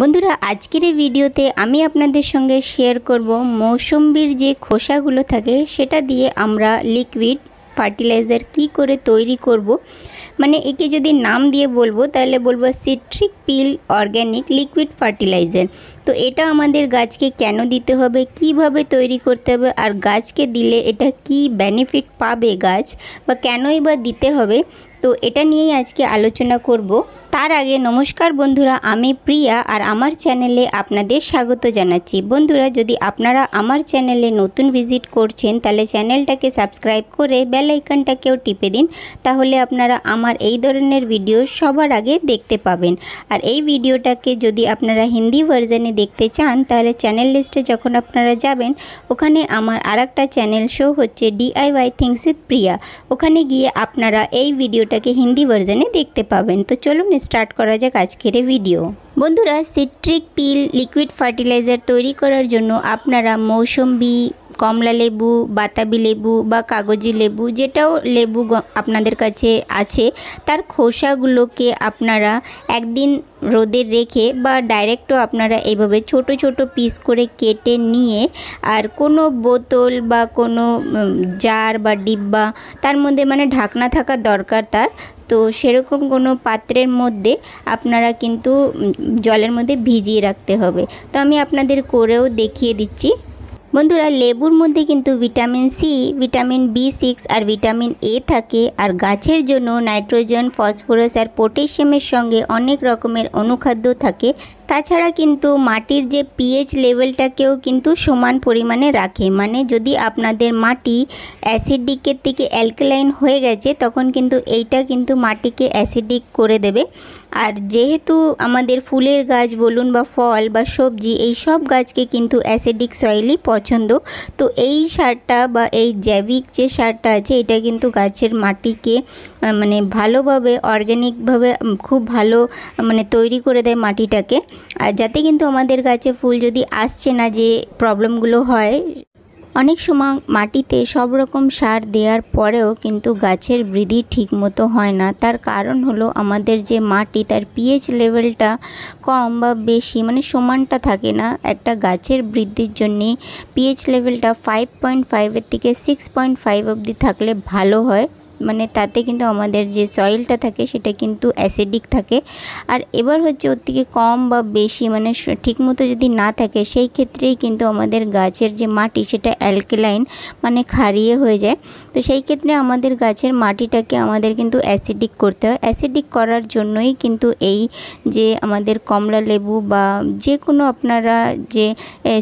বন্ধুরা আজকের এই ভিডিওতে আমি আপনাদের সঙ্গে শেয়ার করব মৌসম্বির যে খোসাগুলো থাকে সেটা দিয়ে আমরা লিকুইড ফার্টিলাইজার কি করে তৈরি করব। মানে একে যদি নাম দিয়ে বলবো তাহলে বলবো citric peel organic liquid fertiliser তো এটা আমাদের গাছকে কেন দিতে হবে কিভাবে তৈরি করতে হবে আর গাছকে দিলে এটা কি বেনিফিট পাবে গাছ বা কেনই বা দিতে হবে তো এটা নিয়েই আজকে আলোচনা করব তার আগে নমস্কার বন্ধুরা আমি প্রিয়া আর আমার চ্যানেলে আপনাদের স্বাগত জানাচ্ছি বন্ধুরা যদি আপনারা আমার চ্যানেলে নতুন ভিজিট করছেন তাহলে চ্যানেলটাকে সাবস্ক্রাইব করে বেল আইকনটাকেও টিপে দিন তাহলে আপনারা আমার এই ধরনের ভিডিও সবার আগে দেখতে পাবেন আর এই ভিডিওটাকে যদি আপনারা হিন্দি ভার্জনে দেখতে চান তাহলে চ্যানেল লিস্টে যখন আপনারা যাবেন ওখানে আমার আর একটা চ্যানেল শো হচ্ছে ডিআইওয়াই থিংস উইথ প্রিয়া ওখানে গিয়ে আপনারা এই ভিডিওটাকে হিন্দি ভার্জনে দেখতে পাবেন তো চলুন স্টার্ট করা যাক আজকের ভিডিও বন্ধুরা সিট্রিক পিল লিকুইড ফার্টিলাইজার তৈরি করার জন্য আপনারা মৌসম্বি কমলা লেবু বাতাবি লেবু বা কাগজি লেবু যেটাও লেবু আপনাদের কাছে আছে তার খোসাগুলোকে আপনারা একদিন রোদে রেখে বা ডাইরেক্টও আপনারা এভাবে ছোট ছোট পিস করে কেটে নিয়ে আর কোনো বোতল বা কোনো জার বা ডিব্বা তার মধ্যে মানে ঢাকনা থাকা দরকার তার তো সেরকম কোনো পাত্রের মধ্যে আপনারা কিন্তু জলের মধ্যে ভিজিয়ে রাখতে হবে তো আমি আপনাদের করেও দেখিয়ে দিচ্ছি বন্ধুরা লেবুর মধ্যে কিন্তু vitamin C vitamin B six আর ভিটামিন এ থাকে আর গাছের জন্য নাইট্রোজেন ফসফরাস আর পটাশিয়ামের সঙ্গে অনেক রকমের অনুখাদ্য থাকে তাছাড়া কিন্তু মাটির যে পিএইচ লেভেলটাকেও কিন্তু সমান পরিমাণে রাখে মানে যদি আপনাদের মাটি অ্যাসিডিকের থেকে অ্যালকেলাইন হয়ে গেছে তখন কিন্তু এইটা কিন্তু মাটিকে অ্যাসিডিক করে দেবে আর যেহেতু আমাদের ফুলের গাছ বলুন বা ফল বা সবজি এই সব গাছকে কিন্তু অ্যাসিডিক সয়েলই পছন্দ তো এই সারটা বা এই জৈবিক যে সারটা আছে এটা কিন্তু গাছের মাটিকে মানে ভালোভাবে অর্গ্যানিকভাবে খুব ভালো মানে তৈরি করে দেয় মাটিটাকে আর যাতে কিন্তু আমাদের গাছে ফুল যদি আসছে না যে প্রবলেমগুলো হয় অনেক সময় মাটিতে সব রকম সার দেওয়ার পরেও কিন্তু গাছের বৃদ্ধি ঠিকমতো হয় না তার কারণ হলো আমাদের যে মাটি তার পিএইচ লেভেলটা কম বা বেশি মানে সমানটা থাকে না একটা গাছের বৃদ্ধির জন্যে পিএইচ লেভেলটা ফাইভ পয়েন্ট ফাইভের থেকে সিক্স পয়েন্ট ফাইভ অবধি থাকলে ভালো হয় মানে তাতে কিন্তু আমাদের যে সয়েলটা থাকে সেটা কিন্তু অ্যাসিডিক থাকে আর এবার হচ্ছে ওর থেকে কম বা বেশি মানে ঠিকমতো যদি না থাকে সেই ক্ষেত্রেই কিন্তু আমাদের গাছের যে মাটি সেটা অ্যালকেলাইন মানে ক্ষারিয়ে হয়ে যায় তো সেই ক্ষেত্রে আমাদের গাছের মাটিটাকে আমাদের কিন্তু অ্যাসিডিক করতে হয় অ্যাসিডিক করার জন্যই কিন্তু এই যে আমাদের কমলা লেবু বা যে কোনো আপনারা যে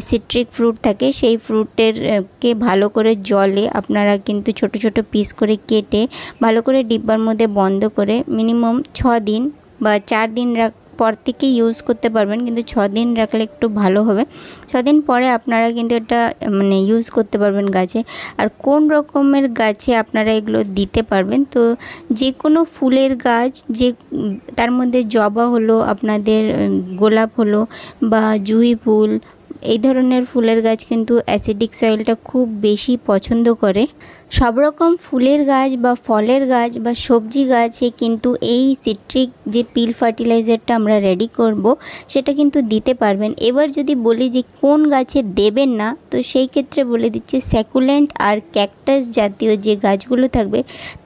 সিট্রিক ফ্রুট থাকে সেই ফ্রুটের কে ভালো করে জলে আপনারা কিন্তু ছোট ছোট পিস করে কেটে ভালো করে ডিব্বার মধ্যে বন্ধ করে মিনিমাম ছ দিন বা চার দিন রাখ পর থেকে ইউজ করতে পারবেন কিন্তু ছ দিন রাখলে একটু ভালো হবে ছ দিন পরে আপনারা কিন্তু এটা মানে ইউজ করতে পারবেন গাছে আর কোন রকমের গাছে আপনারা এগুলো দিতে পারবেন তো যে কোনো ফুলের গাছ যে তার মধ্যে জবা হলো আপনাদের গোলাপ হলো বা জুঁই ফুল এই ধরনের ফুলের গাছ কিন্তু অ্যাসিডিক সয়েলটা খুব বেশি পছন্দ করে সব রকম ফুলের গাছ বা ফলের গাছ বা সবজি গাছে কিন্তু এই সিট্রিক যে পিল ফার্টিলাইজারটা আমরা রেডি করব সেটা কিন্তু দিতে পারবেন এবার যদি বলি যে কোন গাছে দেবেন না তো সেই ক্ষেত্রে বলে দিচ্ছে স্যাকুলেন্ট আর ক্যাকটাস জাতীয় যে গাছগুলো থাকবে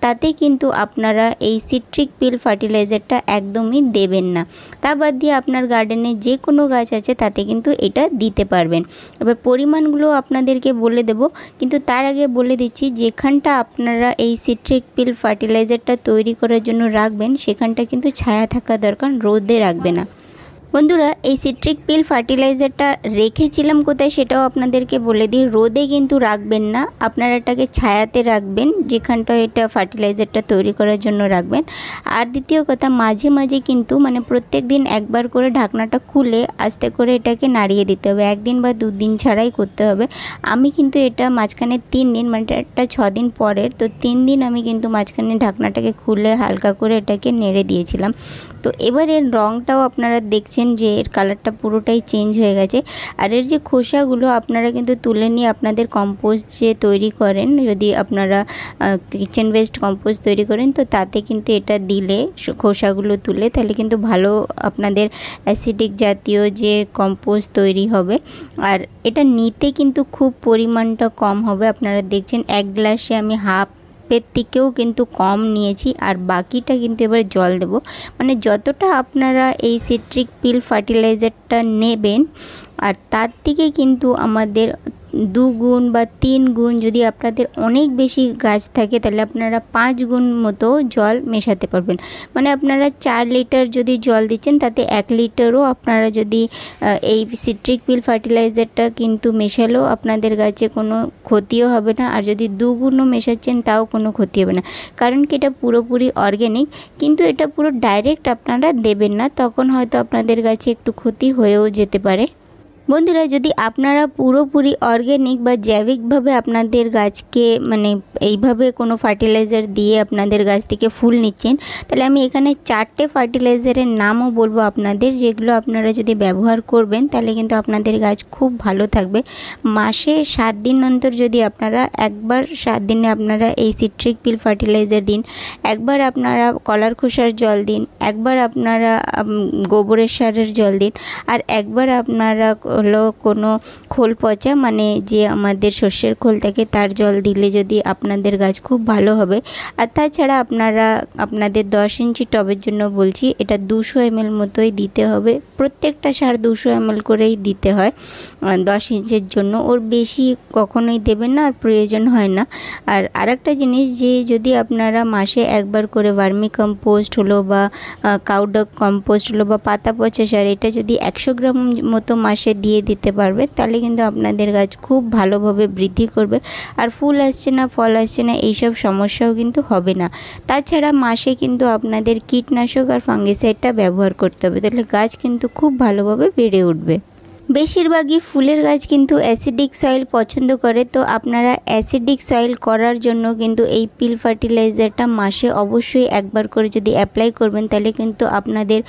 তাতে কিন্তু আপনারা এই সিট্রিক পিল ফার্টিলাইজারটা একদমই দেবেন না তা বাদ দিয়ে আপনার গার্ডেনে যে কোনো গাছ আছে তাতে কিন্তু এটা দিতে নিতে পারবেন এবার পরিমাণগুলো আপনাদেরকে বলে দেব কিন্তু তার আগে বলে দিচ্ছি যেখানটা আপনারা এই সিট্রিক পিল ফার্টিলাইজারটা তৈরি করার জন্য রাখবেন সেখানটা কিন্তু ছায়া থাকা দরকার রোদে রাখবে না বন্ধুরা এই সিট্রিক পিল ফার্টিলাইজারটা রেখেছিলাম কোথায় সেটাও আপনাদেরকে বলে দিই রোদে কিন্তু রাখবেন না আপনারা এটাকে ছায়াতে রাখবেন যেখানটা এটা ফার্টিলাইজারটা তৈরি করার জন্য রাখবেন আর দ্বিতীয় কথা মাঝে মাঝে কিন্তু মানে প্রত্যেক দিন একবার করে ঢাকনাটা খুলে আস্তে করে এটাকে নাড়িয়ে দিতে হবে একদিন বা দুদিন ছাড়াই করতে হবে আমি কিন্তু এটা মাঝখানে তিন দিন মানে একটা ছ দিন পরের তো তিন দিন আমি কিন্তু মাঝখানে ঢাকনাটাকে খুলে হালকা করে এটাকে নেড়ে দিয়েছিলাম তো এবার এর রঙটাও আপনারা দেখছেন যে এর কালারটা পুরোটাই চেঞ্জ হয়ে গেছে আর এর যে খোসাগুলো আপনারা কিন্তু তুলে নিয়ে আপনাদের কম্পোজ যে তৈরি করেন যদি আপনারা কিচেন ওয়েস্ট কম্পোজ তৈরি করেন তো তাতে কিন্তু এটা দিলে খোসাগুলো তুলে তাহলে কিন্তু ভালো আপনাদের অ্যাসিডিক জাতীয় যে কম্পোজ তৈরি হবে আর এটা নিতে কিন্তু খুব পরিমাণটা কম হবে আপনারা দেখছেন এক গ্লাসে আমি হাফ কাপের থেকেও কিন্তু কম নিয়েছি আর বাকিটা কিন্তু এবার জল দেব মানে যতটা আপনারা এই সিট্রিক পিল ফার্টিলাইজারটা নেবেন আর তার থেকে কিন্তু আমাদের দুগুণ বা তিন গুণ যদি আপনাদের অনেক বেশি গাছ থাকে তাহলে আপনারা পাঁচ গুণ মতো জল মেশাতে পারবেন মানে আপনারা চার লিটার যদি জল দিচ্ছেন তাতে এক লিটারও আপনারা যদি এই সিট্রিক পিল ফার্টিলাইজারটা কিন্তু মেশালেও আপনাদের গাছে কোনো ক্ষতিও হবে না আর যদি দুগুণও মেশাচ্ছেন তাও কোনো ক্ষতি হবে না কারণ কি এটা পুরোপুরি অর্গ্যানিক কিন্তু এটা পুরো ডাইরেক্ট আপনারা দেবেন না তখন হয়তো আপনাদের গাছে একটু ক্ষতি হয়েও যেতে পারে বন্ধুরা যদি আপনারা পুরোপুরি অর্গ্যানিক বা জৈবিকভাবে আপনাদের গাছকে মানে এইভাবে কোনো ফার্টিলাইজার দিয়ে আপনাদের গাছ থেকে ফুল নিচ্ছেন তাহলে আমি এখানে চারটে ফার্টিলাইজারের নামও বলবো আপনাদের যেগুলো আপনারা যদি ব্যবহার করবেন তাহলে কিন্তু আপনাদের গাছ খুব ভালো থাকবে মাসে সাত দিন অন্তর যদি আপনারা একবার সাত দিনে আপনারা এই সিট্রিক পিল ফার্টিলাইজার দিন একবার আপনারা কলার খোসার জল দিন একবার আপনারা গোবরের সারের জল দিন আর একবার আপনারা হলো কোনো খোল পচা মানে যে আমাদের শস্যের খোল থাকে তার জল দিলে যদি আপনাদের গাছ খুব ভালো হবে আর তাছাড়া আপনারা আপনাদের দশ ইঞ্চি টবের জন্য বলছি এটা দুশো এমএল মতোই দিতে হবে প্রত্যেকটা সার দুশো এমএল করেই দিতে হয় দশ ইঞ্চের জন্য ওর বেশি কখনোই দেবেন না আর প্রয়োজন হয় না আর আরেকটা জিনিস যে যদি আপনারা মাসে একবার করে ভার্মি কম্পোস্ট হলো বা কাউডক কম্পোস্ট হলো বা পাতা পচা সার এটা যদি একশো গ্রাম মতো মাসে দিয়ে দিতে পারবে তাহলে কিন্তু আপনাদের গাছ খুব ভালোভাবে বৃদ্ধি করবে আর ফুল আসছে না ফল আসছে না এইসব সমস্যাও কিন্তু হবে না তাছাড়া মাসে কিন্তু আপনাদের কীটনাশক আর ফাঙ্গিসাইডটা ব্যবহার করতে হবে তাহলে গাছ কিন্তু খুব ভালোভাবে বেড়ে উঠবে বেশিরভাগই ফুলের গাছ কিন্তু অ্যাসিডিক সয়েল পছন্দ করে তো আপনারা অ্যাসিডিক সয়েল করার জন্য কিন্তু এই পিল ফার্টিলাইজারটা মাসে অবশ্যই একবার করে যদি অ্যাপ্লাই করবেন তাহলে কিন্তু আপনাদের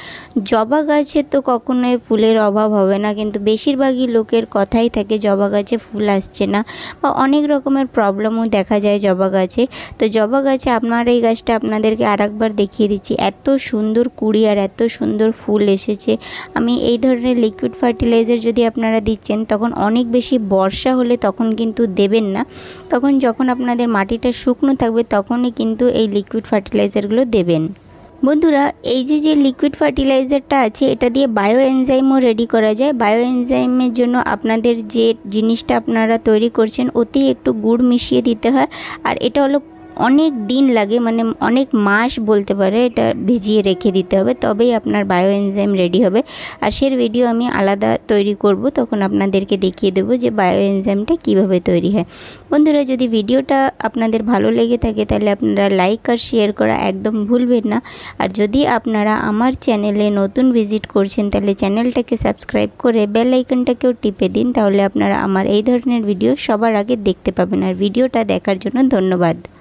জবা গাছে তো কখনোই ফুলের অভাব হবে না কিন্তু বেশিরভাগই লোকের কথাই থাকে জবা গাছে ফুল আসছে না বা অনেক রকমের প্রবলেমও দেখা যায় জবা গাছে তো জবা গাছে আপনার এই গাছটা আপনাদেরকে আরেকবার দেখিয়ে দিচ্ছি এত সুন্দর কুড়ি আর এত সুন্দর ফুল এসেছে আমি এই ধরনের লিকুইড ফার্টিলাইজার যদি আপনারা দিচ্ছেন তখন অনেক বেশি বর্ষা হলে তখন কিন্তু দেবেন না তখন যখন আপনাদের মাটিটা শুকনো থাকবে তখনই কিন্তু এই লিকুইড ফার্টিলাইজারগুলো দেবেন বন্ধুরা এই যে যে লিকুইড ফার্টিলাইজারটা আছে এটা দিয়ে বায়ো এনজাইমও রেডি করা যায় বায়ো এনজাইমের জন্য আপনাদের যে জিনিসটা আপনারা তৈরি করছেন ওতেই একটু গুড় মিশিয়ে দিতে হয় আর এটা হলো অনেক দিন লাগে মানে অনেক মাস বলতে পারে এটা ভিজিয়ে রেখে দিতে হবে তবেই আপনার বায়ো এনজাইম রেডি হবে আর সের ভিডিও আমি আলাদা তৈরি করব তখন আপনাদেরকে দেখিয়ে দেবো যে বায়ো এনজাইমটা কীভাবে তৈরি হয় বন্ধুরা যদি ভিডিওটা আপনাদের ভালো লেগে থাকে তাহলে আপনারা লাইক আর শেয়ার করা একদম ভুলবেন না আর যদি আপনারা আমার চ্যানেলে নতুন ভিজিট করছেন তাহলে চ্যানেলটাকে সাবস্ক্রাইব করে বেল আইকনটাকেও টিপে দিন তাহলে আপনারা আমার এই ধরনের ভিডিও সবার আগে দেখতে পাবেন আর ভিডিওটা দেখার জন্য ধন্যবাদ